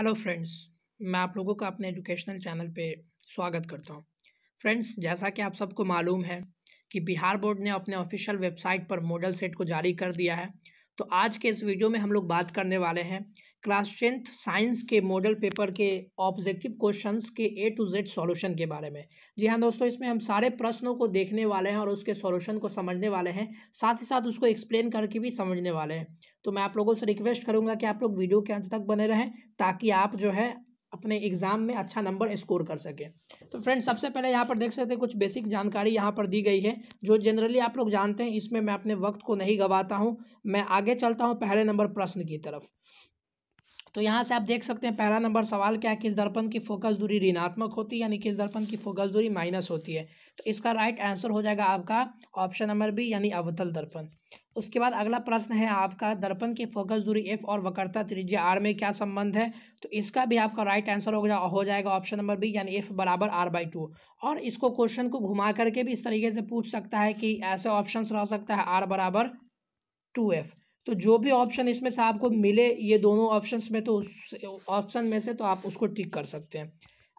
Hello friends मैं आप लोगों का अपने एजुकेशनल चैनल पे स्वागत करता हूँ फ्रेंड्स जैसा कि आप सबको मालूम है कि बिहार बोर्ड ने अपने ऑफिशियल वेबसाइट पर मॉडल सेट को जारी कर दिया है तो आज के इस वीडियो में हम लोग बात करने वाले हैं क्लास टेंथ साइंस के मॉडल पेपर के ऑब्जेक्टिव क्वेश्चंस के ए टू जेड सॉल्यूशन के बारे में जी हाँ दोस्तों इसमें हम सारे प्रश्नों को देखने वाले हैं और उसके सॉल्यूशन को समझने वाले हैं साथ ही साथ उसको एक्सप्लेन करके भी समझने वाले हैं तो मैं आप लोगों से रिक्वेस्ट करूँगा कि आप लोग वीडियो के अंत तक बने रहें ताकि आप जो है अपने एग्ज़ाम में अच्छा नंबर स्कोर कर सकें तो फ्रेंड्स सबसे पहले यहाँ पर देख सकते हैं कुछ बेसिक जानकारी यहाँ पर दी गई है जो जनरली आप लोग जानते हैं इसमें मैं अपने वक्त को नहीं गवाता हूँ मैं आगे चलता हूँ पहले नंबर प्रश्न की तरफ तो यहाँ से आप देख सकते हैं पहला नंबर सवाल क्या है किस दर्पण की फोकस दूरी ऋणात्मक होती है यानी किस दर्पण की फोकस दूरी माइनस होती है तो इसका राइट आंसर हो जाएगा आपका ऑप्शन नंबर बी यानी अवतल दर्पण उसके बाद अगला प्रश्न है आपका दर्पण की फोकस दूरी एफ और वक्रता त्रिज्या आर में क्या संबंध है तो इसका भी आपका राइट आंसर हो जा हो जाएगा ऑप्शन नंबर बी यानी एफ बराबर आर बाई टू और इसको क्वेश्चन को घुमा करके भी इस तरीके से पूछ सकता है कि ऐसे ऑप्शन रह सकता है आर बराबर टू एफ़ तो जो भी ऑप्शन इसमें से आपको मिले ये दोनों ऑप्शन में तो ऑप्शन में से तो आप उसको टिक कर सकते हैं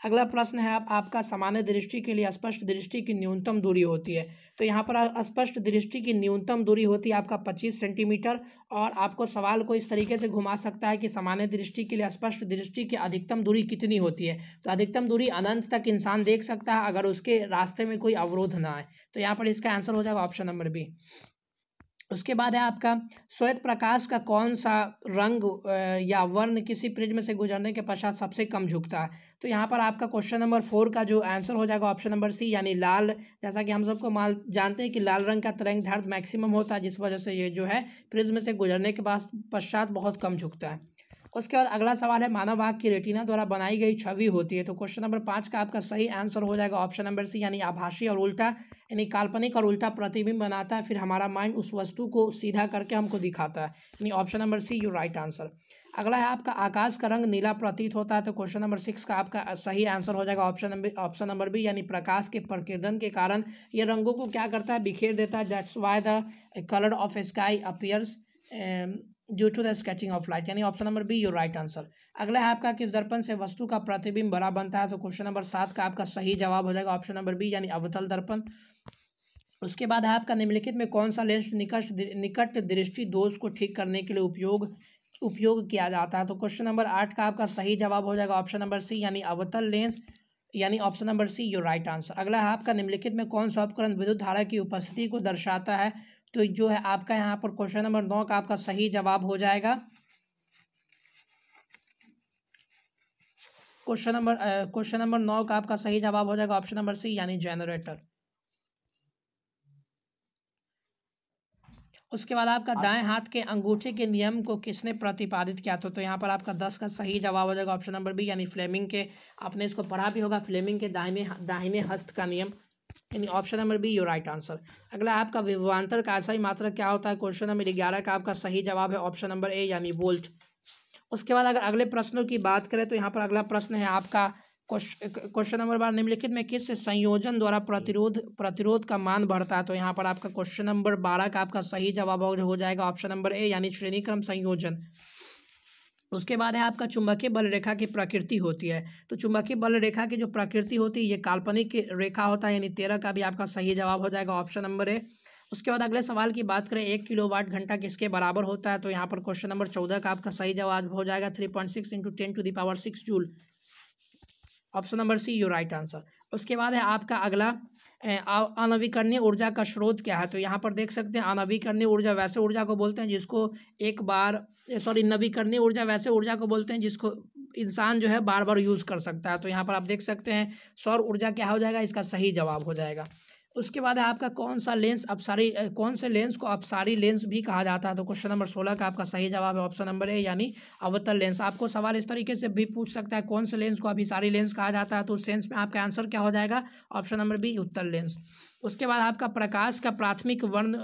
अगला प्रश्न है आप आपका सामान्य दृष्टि के लिए स्पष्ट दृष्टि की न्यूनतम दूरी होती है तो यहाँ पर स्पष्ट दृष्टि की न्यूनतम दूरी होती है आपका 25 सेंटीमीटर और आपको सवाल को इस तरीके से घुमा सकता है कि सामान्य दृष्टि के लिए स्पष्ट दृष्टि की अधिकतम दूरी कितनी होती है तो अधिकतम दूरी अनंत तक इंसान देख सकता है अगर उसके रास्ते में कोई अवरोध ना आए तो यहाँ पर इसका आंसर हो जाएगा ऑप्शन नंबर बी उसके बाद है आपका श्वेत प्रकाश का कौन सा रंग या वर्ण किसी प्रिज्म से गुजरने के पश्चात सबसे कम झुकता है तो यहाँ पर आपका क्वेश्चन नंबर फोर का जो आंसर हो जाएगा ऑप्शन नंबर सी यानी लाल जैसा कि हम सबको माल जानते हैं कि लाल रंग का तरंग दर्द मैक्सिमम होता है जिस वजह से ये जो है प्रिज्म से गुजरने के बाद पश्चात बहुत कम झुकता है उसके बाद अगला सवाल है मानव आँख की रेटिना द्वारा बनाई गई छवि होती है तो क्वेश्चन नंबर पाँच का आपका सही आंसर हो जाएगा ऑप्शन नंबर सी यानी आभाषी और उल्टा यानी काल्पनिक और उल्टा प्रतिबिंब बनाता है फिर हमारा माइंड उस वस्तु को सीधा करके हमको दिखाता है यानी option number C you right answer अगला है आपका आकाश का रंग नीला प्रतीत होता है तो क्वेश्चन नंबर सिक्स का आपका सही आंसर हो जाएगा option number option number B यानी प्रकाश के प्रकीर्दन के कारण ये रंगों को क्या करता है बिखेर देता है that's why the colour of sky appears due to the scattering of light यानी option number B your right answer अगला है आपका कि दर्पण से वस्तु का प्रतिबिंब बड़ा बनता है तो क्वेश्चन नंबर सात का आपका सही जवाब हो जाएगा ऑप्शन नंबर बी यानी अवतल दर्पण उसके बाद है आपका निम्नलिखित में कौन सा लेंस निकट निकट दृष्टि दोष को ठीक करने के लिए उपयोग उपयोग किया जाता है तो क्वेश्चन नंबर आठ का आपका सही जवाब हो जाएगा ऑप्शन नंबर सी यानी अवतल लेंस यानी option number C your right answer अगला है आपका निम्नलिखित में कौन सा उपकरण विद्युत धारा की उपस्थिति को दर्शाता है तो जो है आपका यहाँ पर क्वेश्चन नंबर नौ का आपका सही जवाब हो जाएगा क्वेश्चन नंबर क्वेश्चन नंबर नौ का आपका सही जवाब हो जाएगा ऑप्शन नंबर सी यानी जनरेटर उसके बाद आपका दाएं हाथ के अंगूठे के नियम को किसने प्रतिपादित किया था तो यहाँ पर आपका दस का सही जवाब हो जाएगा ऑप्शन नंबर बी यानी फ्लेमिंग के आपने इसको पढ़ा भी होगा फ्लेमिंग के दाहिने दाहिने हस्त का नियम यानी option number B you right answer अगला आपका विवान्तर का ही मात्रा क्या होता है क्वेश्चन नंबर ग्यारह का आपका सही जवाब है ऑप्शन नंबर ए यानी वोल्ट उसके बाद अगर अगले प्रश्नों की बात करें तो यहाँ पर अगला प्रश्न है आपका क्वेश्चन नंबर बारह निम्नलिखित में किस संयोजन द्वारा प्रतिरोध प्रतिरोध का मान बढ़ता है तो यहाँ पर आपका क्वेश्चन नंबर बारह का आपका सही जवाब हो जाएगा ऑप्शन नंबर ए यानी श्रेणी क्रम संयोजन उसके बाद है आपका चुंबकीय बल रेखा की प्रकृति होती है तो चुंबकीय बल रेखा की जो प्रकृति होती है ये काल्पनिक रेखा होता है यानी तेरह का भी आपका सही जवाब हो जाएगा ऑप्शन नंबर ए उसके बाद अगले सवाल की बात करें एक किलो वाट घंटा किसके बराबर होता है तो यहाँ पर क्वेश्चन नंबर चौदह का आपका सही जवाब हो जाएगा three point six into ten to the power six joule option number C you right answer उसके बाद है आपका अगला अनवीकरणीय ऊर्जा का स्रोत क्या है तो यहाँ पर देख सकते हैं अनवीकरणीय ऊर्जा वैसे ऊर्जा को बोलते हैं जिसको एक बार सॉरी नवीकरणीय ऊर्जा वैसे ऊर्जा को बोलते हैं जिसको इंसान जो है बार बार यूज़ कर सकता है तो यहाँ पर आप देख सकते हैं सौर ऊर्जा क्या हो जाएगा इसका सही जवाब हो जाएगा उसके बाद है आपका कौन सा लेंस अपसारी कौन से लेंस को अपसारी लेंस भी कहा जाता है तो क्वेश्चन नंबर सोलह का आपका सही जवाब है ऑप्शन नंबर ए यानी अवतल लेंस आपको सवाल इस तरीके से भी पूछ सकता है कौन से लेंस को अभिसारी लेंस कहा जाता है तो उस सेंस में आपका आंसर क्या हो जाएगा ऑप्शन नंबर बी उत्तर लेंस उसके बाद आपका प्रकाश का प्राथमिक वर्ण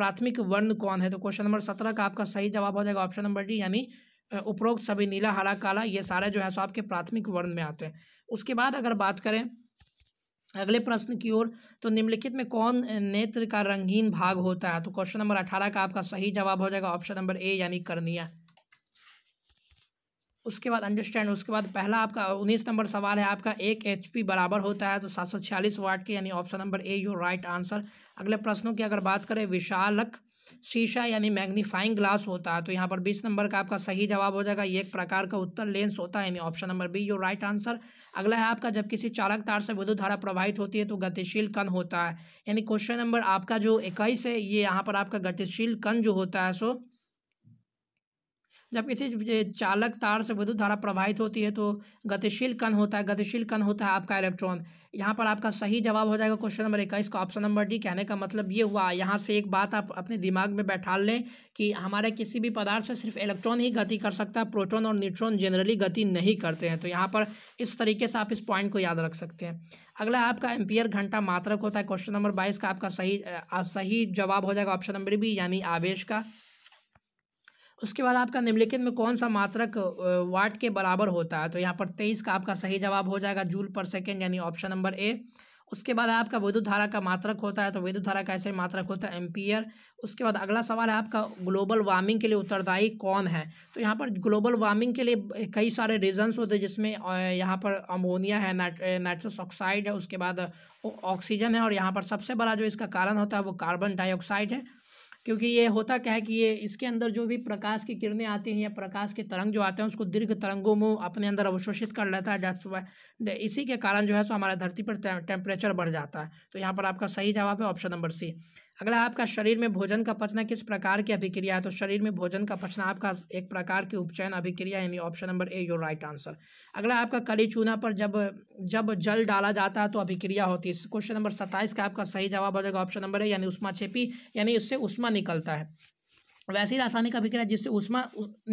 प्राथमिक वर्ण कौन है तो क्वेश्चन नंबर सत्रह का आपका सही जवाब हो जाएगा ऑप्शन नंबर डी यानी उपरोक्त सभी नीला हरा काला ये सारे जो है सो आपके प्राथमिक वर्ण में आते हैं उसके बाद अगर बात करें अगले प्रश्न की ओर तो निम्नलिखित में कौन नेत्र का रंगीन भाग होता है तो क्वेश्चन नंबर अठारह का आपका सही जवाब हो जाएगा ऑप्शन नंबर ए यानी करनिया उसके बाद अंडरस्टैंड उसके बाद पहला आपका उन्नीस नंबर सवाल है आपका एक एच बराबर होता है तो सात सौ छियालीस वाट के यानी option number A your right answer अगले प्रश्नों की अगर बात करें विशालक शीशा यानी मैग्नीफाइंग ग्लास होता है तो यहाँ पर बीस नंबर का आपका सही जवाब हो जाएगा ये एक प्रकार का उत्तर लेंस होता है यानी option number B your right answer अगला है आपका जब किसी चालक तार से विद्युत धारा प्रवाहित होती है तो गतिशील कण होता है यानी क्वेश्चन नंबर आपका जो इक्कीस है ये यहाँ पर आपका गतिशील कण जो होता है सो जब किसी चालक तार से विद्युत धारा प्रवाहित होती है तो गतिशील कण होता है गतिशील कण होता है आपका इलेक्ट्रॉन यहाँ पर आपका सही जवाब हो जाएगा क्वेश्चन नंबर इक्कीस का ऑप्शन नंबर डी कहने का मतलब ये हुआ यहाँ से एक बात आप अपने दिमाग में बैठा लें कि हमारे किसी भी पदार्थ से सिर्फ इलेक्ट्रॉन ही गति कर सकता है प्रोटोन और न्यूट्रॉन जनरली गति नहीं करते हैं तो यहाँ पर इस तरीके से आप इस पॉइंट को याद रख सकते हैं अगला आपका एम्पियर घंटा मात्रक होता है क्वेश्चन नंबर बाईस का आपका सही सही जवाब हो जाएगा ऑप्शन नंबर बी यानी आवेश का उसके बाद आपका निम्नलिखित में कौन सा मात्रक वाट के बराबर होता है तो यहाँ पर तेईस का आपका सही जवाब हो जाएगा जूल पर सेकेंड यानी ऑप्शन नंबर ए उसके बाद आपका विद्युत धारा का मात्रक होता है तो विद्युत धारा का ऐसे मात्रक होता है एम्पियर उसके बाद अगला सवाल है आपका ग्लोबल वार्मिंग के लिए उत्तरदायी कौन है तो यहाँ पर ग्लोबल वार्मिंग के लिए कई सारे रीजन्स होते हैं जिसमें यहाँ पर अमोनिया है नाइट्रस ऑक्साइड है उसके बाद ऑक्सीजन है और यहाँ पर सबसे बड़ा जो इसका कारण होता है वो कार्बन डाइऑक्साइड है क्योंकि ये होता क्या है कि ये इसके अंदर जो भी प्रकाश की किरणें आती हैं या प्रकाश के तरंग जो आते हैं उसको दीर्घ तरंगों में अपने अंदर अवशोषित कर लेता है जैसे इसी के कारण जो है सो हमारा धरती पर टेम्परेचर बढ़ जाता है तो यहाँ पर आपका सही जवाब है ऑप्शन नंबर सी अगला आपका शरीर में भोजन का पचना किस प्रकार की अभिक्रिया है तो शरीर में भोजन का पचना आपका एक प्रकार की उपचयन अभिक्रिया यानी option number A your right answer अगला आपका कली चूना पर जब जब जल डाला जाता है तो अभिक्रिया होती है क्वेश्चन नंबर सत्ताईस का आपका सही जवाब हो जाएगा ऑप्शन नंबर ए यानी उष्मा छेपी यानी इससे उष्मा निकलता है वैसी रासायनिक अभिक्रिया जिससे उष्मा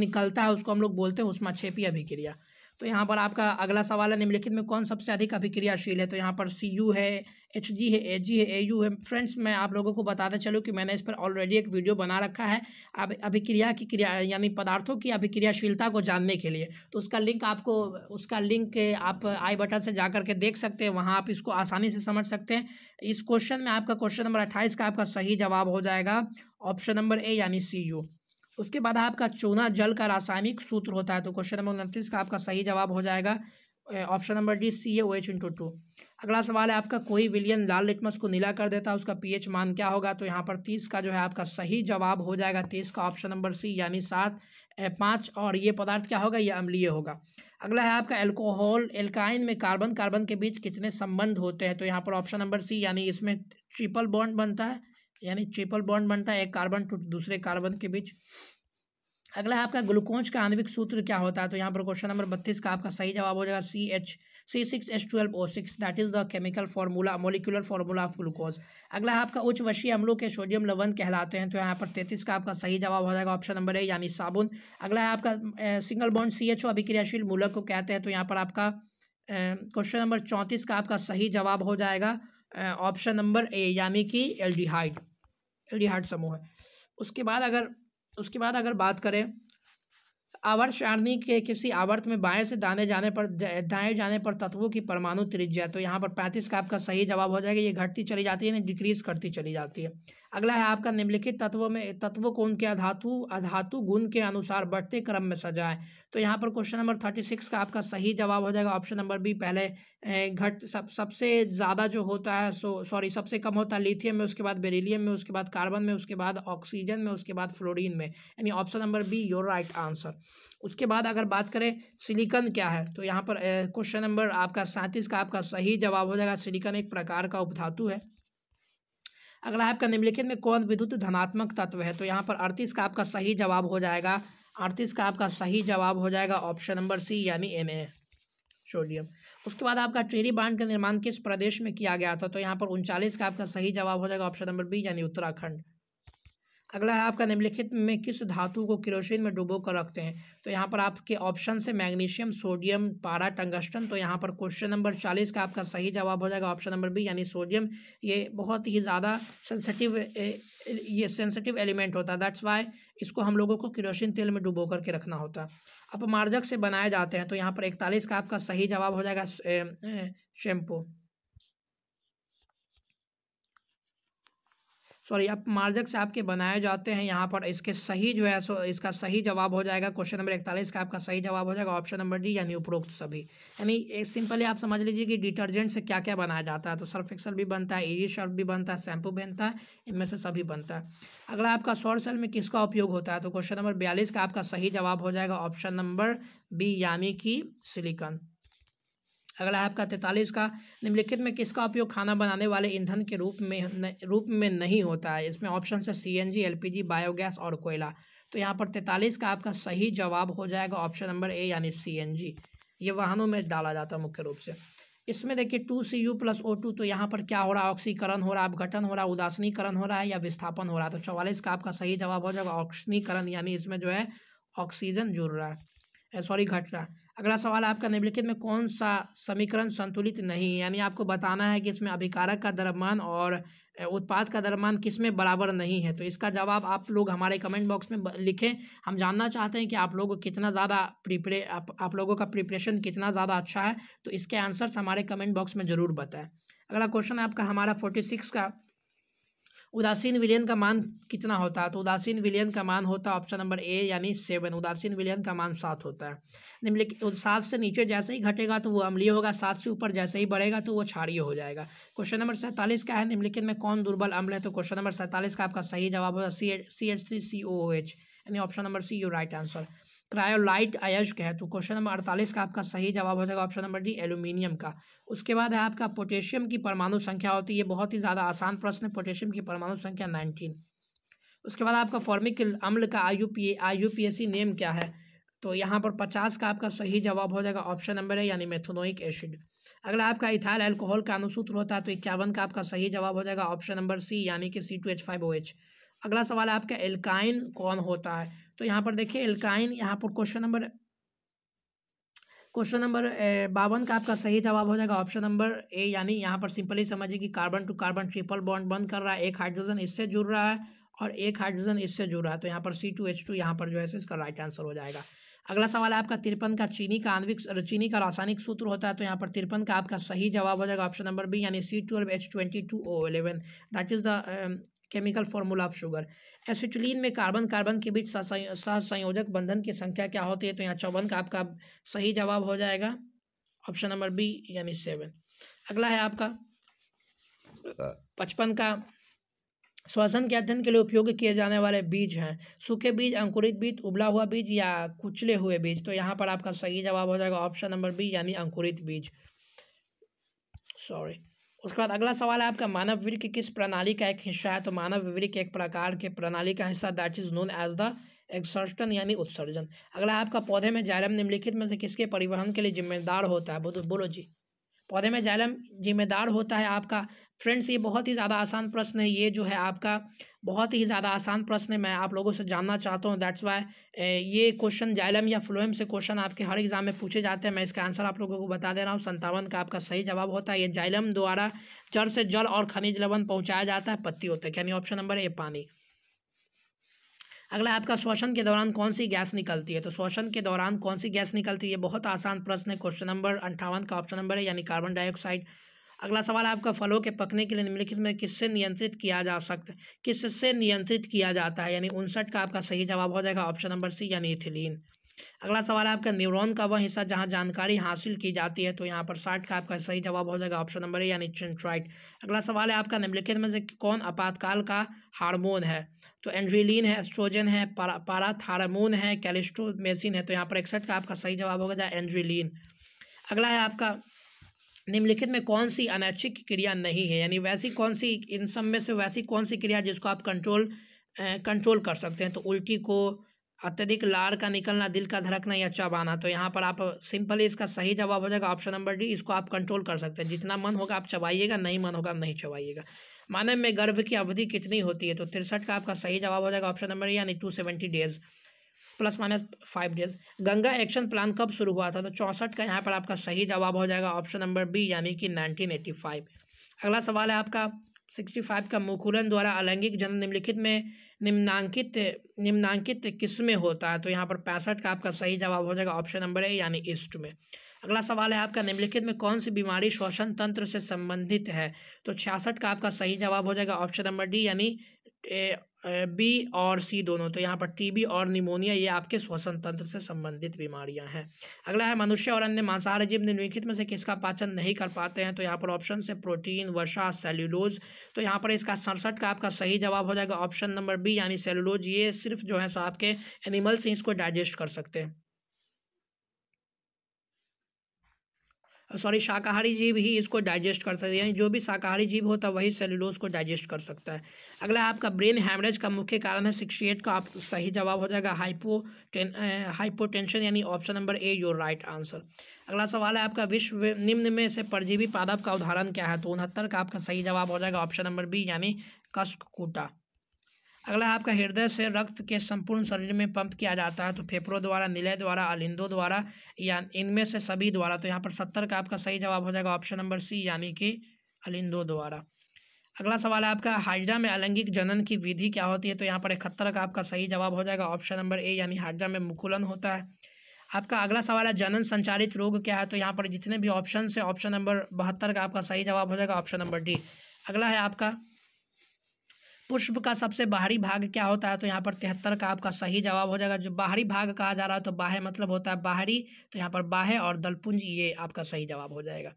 निकलता है उसको हम लोग बोलते हैं उष्मा छेपी अभिक्रिया तो यहाँ पर आपका अगला सवाल है निम्नलिखित में कौन सबसे अधिक अभिक्रियाशील है तो यहाँ पर सी यू है एच जी है ए जी है ए यू है फ्रेंड्स मैं आप लोगों को बताता चलूँ कि मैंने इस पर ऑलरेडी एक वीडियो बना रखा है अब अभिक्रिया की क्रिया यानी पदार्थों की अभिक्रियाशीलता को जानने के लिए तो उसका लिंक आपको उसका लिंक आप आई बटन से जा करके देख सकते हैं वहाँ आप इसको आसानी से समझ सकते हैं इस क्वेश्चन में आपका क्वेश्चन नंबर अट्ठाईस का आपका सही जवाब हो जाएगा ऑप्शन नंबर ए यानी सी यू उसके बाद आपका चूना जल का रासायनिक सूत्र होता है तो क्वेश्चन नंबर उनतीस का आपका सही जवाब हो जाएगा option number D C A O H into two अगला सवाल है आपका कोई विलियन लाल लिटमस को नीला कर देता है उसका पीएच मान क्या होगा तो यहाँ पर तीस का जो है आपका सही जवाब हो जाएगा तीस का ऑप्शन नंबर सी यानी सात पाँच और ये पदार्थ क्या होगा ये अम्लीय होगा अगला है आपका एल्कोहल एल्काइन में कार्बन कार्बन के बीच कितने संबंध होते हैं तो यहाँ पर ऑप्शन नंबर सी यानी इसमें ट्रिपल बॉन्ड बनता है यानी ट्रिपल बॉन्ड बनता है एक कार्बन दूसरे कार्बन के बीच अगला आपका ग्लूकोज का आणविक सूत्र क्या होता है तो यहाँ पर क्वेश्चन नंबर बत्तीस का आपका सही जवाब हो जाएगा C H C six H twelve O six that is the chemical formula molecular formula of glucose अगला आपका उच्च वशी अम्लों के सोडियम लवन कहलाते हैं तो यहाँ पर तैतीस का आपका सही जवाब हो जाएगा ऑप्शन नंबर ए यानी साबुन अगला आपका single bond C H O अभिक्रियाशील मूलक को कहते हैं तो यहाँ पर आपका क्वेश्चन नंबर चौंतीस का आपका सही जवाब हो जाएगा ऑप्शन नंबर ए यानी कि एल्डिहाइड एल्डिहाइड समूह है उसके बाद अगर उसके बाद अगर बात करें आवर्त सारणी के किसी आवर्त में बाएं से दाने जाने पर दाएं जाने पर तत्वों की परमाणु त्रिज्या तो यहाँ पर पैंतीस का आपका सही जवाब हो जाएगा ये घटती चली जाती है ना डिक्रीज करती चली जाती है अगला है आपका निम्नलिखित तत्वों में तत्व को उनके अधातु अधातु गुण के अनुसार बढ़ते क्रम में सजाएं तो यहाँ पर क्वेश्चन नंबर थर्टी सिक्स का आपका सही जवाब हो जाएगा ऑप्शन नंबर बी पहले घट सब सबसे ज़्यादा जो होता है सो सॉरी सबसे कम होता है लिथियम में उसके बाद बेरिलियम में उसके बाद कार्बन में उसके बाद ऑक्सीजन में उसके बाद फ्लोरिन में यानी option number B your right answer उसके बाद अगर बात करें सिलिकन क्या है तो यहाँ पर क्वेश्चन नंबर आपका सैंतीस का आपका सही जवाब हो जाएगा सिलिकन एक प्रकार का उपधातु है अगला आपका निम्नलिखित में कौन विद्युत धनात्मक तत्व है तो यहाँ पर अड़तीस का आपका सही जवाब हो जाएगा अड़तीस का आपका सही जवाब हो जाएगा ऑप्शन नंबर सी यानी एम ए सोडियम उसके बाद आपका चेरी बांध का निर्माण किस प्रदेश में किया गया था तो यहाँ पर उनचालीस का आपका सही जवाब हो जाएगा ऑप्शन नंबर बी यानी उत्तराखंड अगला है आपका निम्नलिखित में किस धातु को किरोसिन में डुबो कर रखते हैं तो यहाँ पर आपके ऑप्शन है मैग्नीशियम सोडियम पारा टंगस्टन तो यहाँ पर क्वेश्चन नंबर चालीस का आपका सही जवाब हो जाएगा ऑप्शन नंबर बी यानी सोडियम ये बहुत ही ज़्यादा सेंसिटिव ये सेंसिटिव एलिमेंट होता है दैट्स वाई इसको हम लोगों को किरोसिन तेल में डुबो करके रखना होता अपमार्जक से बनाए जाते हैं तो यहाँ पर इकतालीस का आपका सही जवाब हो जाएगा शैम्पू सॉरी अब मार्जक से आपके बनाए जाते हैं यहाँ पर इसके सही जो है सो इसका सही जवाब हो जाएगा क्वेश्चन नंबर इकतालीस का आपका सही जवाब हो जाएगा ऑप्शन नंबर डी यानी उपरोक्त सभी यानी एक सिंपली आप समझ लीजिए कि डिटर्जेंट से क्या क्या बनाया जाता है तो सर्फ एक्सल भी बनता है ईजी सर्फ भी बनता है शैम्पू बनता है इनमें से सभी बनता है अगला आपका सौर सेल में किसका उपयोग होता है तो क्वेश्चन नंबर बयालीस का आपका सही जवाब हो जाएगा ऑप्शन नंबर बी यानी कि सिलिकन अगला है आपका तैंतालीस का निम्नलिखित में किसका उपयोग खाना बनाने वाले ईंधन के रूप में रूप में नहीं होता है इसमें ऑप्शन है C N G L P G biogas और कोयला तो यहाँ पर तैंतालीस का आपका सही जवाब हो जाएगा ऑप्शन नंबर ए यानी सी एन जी ये वाहनों में डाला जाता है मुख्य रूप से इसमें देखिए two C U plus O two तो यहाँ पर क्या हो रहा है ऑक्सीकरण हो रहा है अपघटन हो रहा है उदासनीकरण हो रहा है या विस्थापन हो रहा है तो चौवालीस का आपका सही जवाब हो जाएगा ऑक्सीकरण यानी इसमें जो है ऑक्सीजन जुड़ रहा है सॉरी घट रहा है अगला सवाल आपका निम्नलिखित में कौन सा समीकरण संतुलित नहीं है यानी आपको बताना है कि इसमें अभिकारक का दरमान और उत्पाद का दरमान किस में बराबर नहीं है तो इसका जवाब आप लोग हमारे कमेंट बॉक्स में लिखें हम जानना चाहते हैं कि आप लोगों को कितना ज़्यादा प्रिपरे आप, आप लोगों का प्रिपरेशन कितना ज़्यादा अच्छा है तो इसके आंसर्स हमारे कमेंट बॉक्स में ज़रूर बताएँ अगला क्वेश्चन है आपका हमारा फोर्टी सिक्स का उदासीन विलियन का मान कितना होता है तो उदासीन विलियन का मान होता है ऑप्शन नंबर ए यानी सेवन उदासीन विलियन का मान सात होता है निम्नलिखित तो सात से नीचे जैसे ही घटेगा तो वो अम्लीय होगा सात से ऊपर जैसे ही बढ़ेगा तो वो क्षारीय हो जाएगा क्वेश्चन नंबर सैंतालीस का है निम्नलिखित में कौन दुर्बल अम्ल है तो क्वेश्चन नंबर सैंतालीस का आपका सही जवाब होगा C H C H C O H यानी option number C you right answer cryolite अयस्क है तो क्वेश्चन नंबर अड़तालीस का आपका सही जवाब हो जाएगा ऑप्शन नंबर डी एल्यूमिनियम का उसके बाद है आपका पोटेशियम की परमाणु संख्या होती है बहुत ही ज़्यादा आसान प्रश्न है पोटेशियम की परमाणु संख्या नाइनटीन उसके बाद आपका फॉर्मिक अम्ल का I U P I U P S C name क्या है तो यहाँ पर पचास का आपका सही जवाब हो जाएगा ऑप्शन नंबर है यानी मेथोनोइक एसिड अगला आपका इथाइल अल्कोहल का अनुसूत्र होता है तो इक्यावन का आपका सही जवाब हो जाएगा ऑप्शन नंबर सी यानी कि C two H five O H अगला सवाल है आपका एल्काइन कौन होता है तो यहाँ पर देखिए एल्काइन यहाँ पर क्वेश्चन नंबर क्वेश्चन नंबर बावन का आपका सही जवाब हो जाएगा ऑप्शन नंबर ए यानी यहाँ पर सिंपली समझिए कि carbon to carbon triple bond बंद कर रहा है एक हाइड्रोजन इससे जुड़ रहा है और एक हाइड्रोजन इससे जुड़ रहा है तो यहाँ पर सी टू एच टू यहाँ पर जो है इसका राइट आंसर हो जाएगा अगला सवाल है आपका तिरपन का चीनी का आंविक चीनी का रासायनिक सूत्र होता है तो यहाँ पर तिरपन का आपका सही जवाब हो जाएगा ऑप्शन नंबर बी यानी C twelve H twenty two O eleven that is the chemical formula of sugar acetylene में कार्बन कार्बन के बीच सहसंयोजक बंधन की संख्या क्या होती है तो यहाँ चौवन का आपका सही जवाब हो जाएगा ऑप्शन नंबर बी यानी सेवन अगला है आपका हाँ। पचपन का श्वसन के अध्ययन के लिए उपयोग किए जाने वाले बीज हैं सूखे बीज अंकुरित बीज उबला हुआ बीज या कुचले हुए बीज तो यहाँ पर आपका सही जवाब हो जाएगा ऑप्शन नंबर बी यानी अंकुरित बीज सॉरी उसके बाद अगला सवाल है आपका मानव की किस प्रणाली का एक हिस्सा है तो मानव के एक प्रकार के प्रणाली का हिस्सा that is known as the excretion यानी उत्सर्जन अगला आपका पौधे में जायरम निम्नलिखित में से किसके परिवहन के लिए जिम्मेदार होता है बोलो जी पौधे में जाइलम जिम्मेदार होता है आपका फ्रेंड्स ये बहुत ही ज़्यादा आसान प्रश्न है ये जो है आपका बहुत ही ज़्यादा आसान प्रश्न है मैं आप लोगों से जानना चाहता हूँ दैट्स वाई ये क्वेश्चन जाइलम या फ्लोएम से क्वेश्चन आपके हर एग्जाम में पूछे जाते हैं मैं इसका आंसर आप लोगों को बता दे रहा हूँ संतावन का आपका सही जवाब होता है ये जाइलम द्वारा जड़ से जल और खनिज लवन पहुँचाया जाता है पत्तियों तक यानी ऑप्शन नंबर ए पानी अगला आपका श्वसन के दौरान कौन सी गैस निकलती है तो श्वसन के दौरान कौन सी गैस निकलती है बहुत आसान प्रश्न है क्वेश्चन नंबर अंठावन का ऑप्शन नंबर है यानी कार्बन डाइऑक्साइड अगला सवाल आपका फलों के पकने के लिए निम्नलिखित में किससे नियंत्रित किया जा सकता है किससे नियंत्रित किया जाता है यानी उनसठ का आपका सही जवाब हो जाएगा ऑप्शन नंबर सी यानी इथिलीन अगला सवाल है आपका न्यूरॉन का वह हिस्सा जहां जानकारी हासिल की जाती है तो यहाँ पर साठ का आपका सही जवाब हो जाएगा ऑप्शन नंबर ए यानी चेंट्राइट अगला सवाल है आपका निम्नलिखित में से कौन आपातकाल का हार्मोन है तो एंड्रीलिन है एस्ट्रोजन है पाराथारमोन है कैलिस्ट्रोमेसिन है तो यहाँ पर इकसठ का आपका सही जवाब होगा जाए एंड्रीलिन अगला है आपका निम्नलिखित में कौन सी अनैच्छिक क्रिया नहीं है यानी वैसी कौन सी इन सब में से वैसी कौन सी क्रिया जिसको आप कंट्रोल कंट्रोल कर सकते हैं तो उल्टी को अत्यधिक लार का निकलना दिल का धड़कना या चबाना तो यहाँ पर आप सिंपली इसका सही जवाब हो जाएगा ऑप्शन नंबर डी इसको आप कंट्रोल कर सकते हैं जितना मन होगा आप चबाइएगा नहीं मन होगा नहीं चबाइएगा मानव में गर्भ की अवधि कितनी होती है तो तिरसठ का आपका सही जवाब हो जाएगा ऑप्शन नंबर यानी two seventy days plus minus five days Ganga action plan कब शुरू हुआ था तो चौंसठ का यहाँ पर आपका सही जवाब हो जाएगा ऑप्शन नंबर बी यानी कि नाइनटीन एटी फाइव अगला सवाल है आपका सिक्सटी फाइव का मुकुलन द्वारा अलैंगिक जन्म निम्नलिखित में निम्नांकित निम्नांकित किस्में होता है तो यहाँ पर पैंसठ का आपका सही जवाब हो जाएगा ऑप्शन नंबर ए यानी ईस्ट में अगला सवाल है आपका निम्नलिखित में कौन सी बीमारी श्वसन तंत्र से संबंधित है तो छियासठ का आपका सही जवाब हो जाएगा ऑप्शन नंबर डी यानी बी और सी दोनों तो यहाँ पर टीबी और निमोनिया ये आपके श्वसन तंत्र से संबंधित बीमारियां हैं अगला है मनुष्य और अन्य मांसाहार जीव निम्नलिखित में से किसका पाचन नहीं कर पाते हैं तो यहाँ पर ऑप्शन से प्रोटीन वसा सेल्यूलोज तो यहाँ पर इसका सड़सठ का आपका सही जवाब हो जाएगा ऑप्शन नंबर बी यानी सेल्यूलोज ये सिर्फ जो है सो आपके एनिमल्स ही इसको डाइजेस्ट कर सकते हैं सॉरी शाकाहारी जीव ही इसको डाइजेस्ट कर सकते हैं जो भी शाकाहारी जीव होता है वही सेलुलोज को डाइजेस्ट कर सकता है अगला आपका ब्रेन हैमरेज का मुख्य कारण है सिक्सटी एट का आप सही जवाब हो जाएगा हाइपो हाइपोटेंशन यानी option number A your right answer अगला सवाल है आपका विश्व निम्न में से परजीवी पादप का उदाहरण क्या है तो उनहत्तर का आपका सही जवाब हो जाएगा ऑप्शन नंबर बी यानी कस्क कोटा अगला आपका हृदय से रक्त के संपूर्ण शरीर में पंप किया जाता है तो फेफड़ों द्वारा निलय द्वारा अलिंदों द्वारा या इनमें से सभी द्वारा तो यहाँ पर सत्तर का आपका सही जवाब हो जाएगा ऑप्शन नंबर सी यानी कि अलिंदों द्वारा अगला सवाल है आपका हाइड्रा में अलैंगिक जनन की विधि क्या होती है तो यहाँ पर इकहत्तर का आपका सही जवाब हो जाएगा ऑप्शन नंबर ए यानी हाइड्रा में मुकुलन होता है आपका अगला सवाल है जनन संचालित रोग क्या है तो यहाँ पर जितने भी ऑप्शन है ऑप्शन नंबर बहत्तर का आपका सही जवाब हो जाएगा ऑप्शन नंबर डी अगला है आपका पुष्प का सबसे बाहरी भाग क्या होता है तो यहाँ पर तिहत्तर का आपका सही जवाब हो जाएगा जो बाहरी भाग कहा जा रहा है तो बाह्य मतलब होता है बाहरी तो यहाँ पर बाह्य और दलपुंज ये आपका सही जवाब हो जाएगा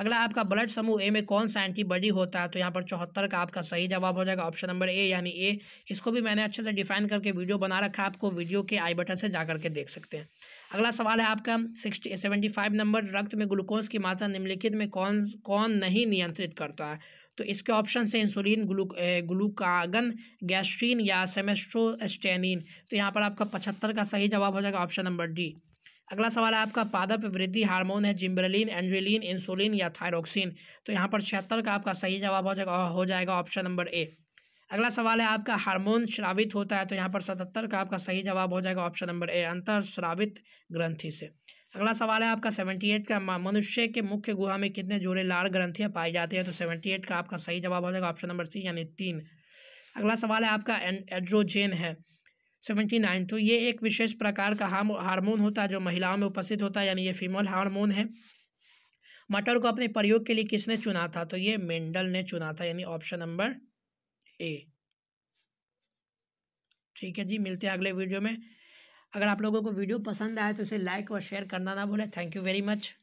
अगला आपका ब्लड समूह ए में कौन सा एंटीबॉडी होता है तो यहाँ पर चौहत्तर का आपका सही जवाब हो जाएगा ऑप्शन नंबर ए यानी ए इसको भी मैंने अच्छे से डिफाइन करके वीडियो बना रखा है आपको वीडियो के आई बटन से जा करके देख सकते हैं अगला सवाल है आपका सिक्सटी सेवेंटी फाइव नंबर रक्त में ग्लूकोज की मात्रा निम्नलिखित में कौन कौन नहीं नियंत्रित करता है तो इसके ऑप्शन से इंसुलिन ग्लू ग्लूकागन गैस्ट्रीन या सेमेस्ट्रोस्टेनिन तो यहाँ पर आपका पचहत्तर का सही जवाब हो जाएगा ऑप्शन नंबर डी अगला सवाल है आपका पादप वृद्धि हार्मोन है जिम्बरलिन एंड्रेलिन इंसुलिन या थायरोक्सिन तो यहाँ पर छिहत्तर का आपका सही जवाब हो जाएगा हो जाएगा ऑप्शन नंबर ए अगला सवाल है आपका हार्मोन श्रावित होता है तो यहाँ पर सतहत्तर का आपका सही जवाब हो जाएगा ऑप्शन नंबर ए अंतर श्रावित ग्रंथि से अगला सवाल है आपका सेवेंटी एट का मनुष्य के मुख्य गुहा में कितने जोड़े लाल ग्रंथियाँ पाई जाती है तो सेवेंटी एट का आपका सही जवाब हो जाएगा ऑप्शन नंबर सी यानी तीन अगला सवाल है आपका एड्रोजेन है सेवेंटी नाइन तो ये एक विशेष प्रकार का हार्मोन होता है जो महिलाओं में उपस्थित होता है यानी ये फीमेल हार्मोन है मटर को अपने प्रयोग के लिए किसने चुना था तो ये मेंडल ने चुना था यानी ऑप्शन नंबर ए ठीक है जी मिलते हैं अगले वीडियो में अगर आप लोगों को वीडियो पसंद आए तो इसे लाइक और शेयर करना ना भूलें थैंक यू वेरी मच